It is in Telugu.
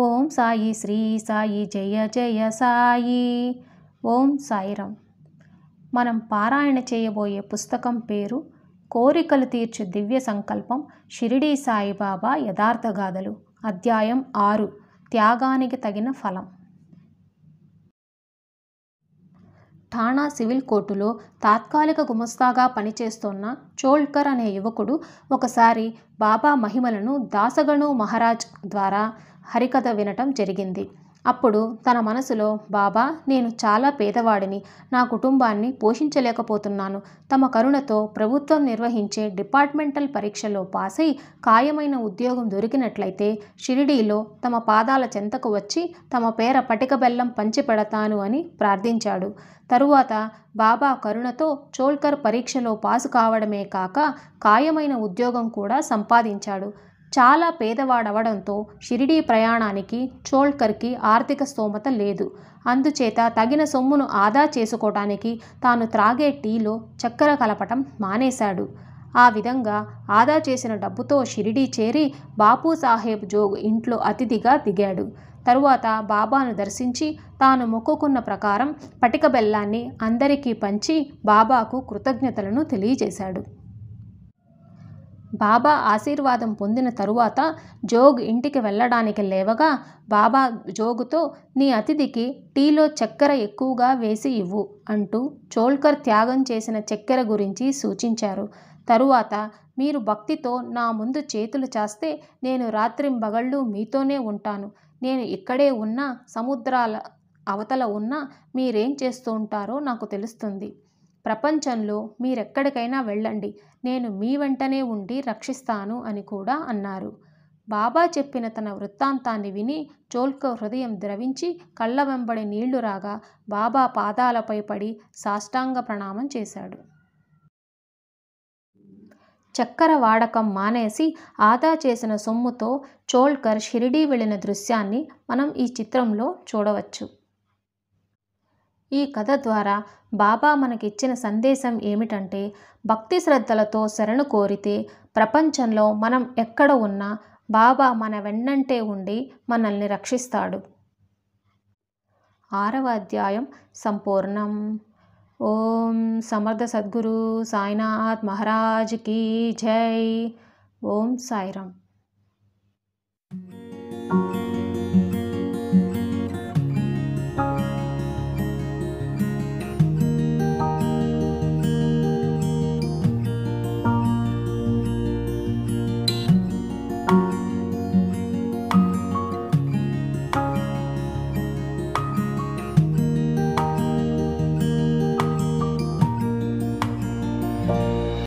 ఓం సాయి శ్రీ సాయి జయ జయ సాయి ఓం సాయిరామ్ మనం పారాయణ చేయబోయే పుస్తకం పేరు కోరికలు తీర్చు దివ్య సంకల్పం షిరిడీ సాయిబాబా యథార్థగాథలు అధ్యాయం ఆరు త్యాగానికి తగిన ఫలం ఠాణా సివిల్ కోర్టులో తాత్కాలిక గుమస్తాగా పనిచేస్తోన్న చోల్కర్ అనే యువకుడు ఒకసారి బాబా మహిమలను దాసగణు మహారాజ్ ద్వారా హరికథ వినటం జరిగింది అప్పుడు తన మనసులో బాబా నేను చాలా పేదవాడిని నా కుటుంబాన్ని పోషించలేకపోతున్నాను తమ కరుణతో ప్రభుత్వం నిర్వహించే డిపార్ట్మెంటల్ పరీక్షలో పాస్ అయి ఖాయమైన ఉద్యోగం దొరికినట్లయితే షిరిడీలో తమ పాదాల చెంతకు వచ్చి తమ పేర పటిక బెల్లం పంచిపెడతాను అని ప్రార్థించాడు తరువాత బాబా కరుణతో చోల్కర్ పరీక్షలో పాసు కావడమే కాక ఖాయమైన ఉద్యోగం కూడా సంపాదించాడు చాలా పేదవాడవడంతో షిరిడీ ప్రయాణానికి చోల్కర్కి ఆర్థిక స్తోమత లేదు అందుచేత తగిన సొమ్మును ఆదా చేసుకోవటానికి తాను త్రాగే టీలో చక్కెర కలపటం మానేశాడు ఆ విధంగా ఆదా చేసిన డబ్బుతో షిరిడీ చేరి బాపు సాహెబ్ జోగ్ ఇంట్లో అతిథిగా దిగాడు తరువాత బాబాను దర్శించి తాను మొక్కుకున్న ప్రకారం పటిక బెల్లాన్ని అందరికీ పంచి బాబాకు కృతజ్ఞతలను తెలియజేశాడు బాబా ఆశీర్వాదం పొందిన తరువాత జోగ్ ఇంటికి వెళ్ళడానికి లేవగా బాబా జోగుతో నీ అతిథికి టీలో చక్కెర ఎక్కువగా వేసి ఇవ్వు అంటూ చోల్కర్ త్యాగం చేసిన చక్కెర గురించి సూచించారు తరువాత మీరు భక్తితో నా ముందు చేతులు చాస్తే నేను రాత్రింబగళ్ళు మీతోనే ఉంటాను నేను ఇక్కడే ఉన్న సముద్రాల అవతల ఉన్న మీరేం చేస్తూ ఉంటారో నాకు తెలుస్తుంది ప్రపంచంలో మీరెక్కడికైనా వెళ్ళండి నేను మీ వెంటనే ఉండి రక్షిస్తాను అని కూడా అన్నారు బాబా చెప్పిన తన వృత్తాంతాన్ని విని చోల్క హృదయం ద్రవించి కళ్ళ వెంబడి నీళ్లు రాగా బాబా పాదాలపై పడి సాష్టాంగ ప్రణామం చేశాడు చక్కెర వాడకం మానేసి ఆదా చేసిన సొమ్ముతో చోల్కర్ షిరిడీ వెళ్ళిన దృశ్యాన్ని మనం ఈ చిత్రంలో చూడవచ్చు ఈ కథ ద్వారా బాబా మనకిచ్చిన సందేశం ఏమిటంటే భక్తి శ్రద్ధలతో శరణు కోరితే ప్రపంచంలో మనం ఎక్కడ ఉన్నా బాబా మన వెన్నంటే ఉండి మనల్ని రక్షిస్తాడు ఆరవ అధ్యాయం సంపూర్ణం ఓం సమర్థ సద్గురు సాయినాథ్ మహారాజ్ కీ జై ఓం సాయిరం thank you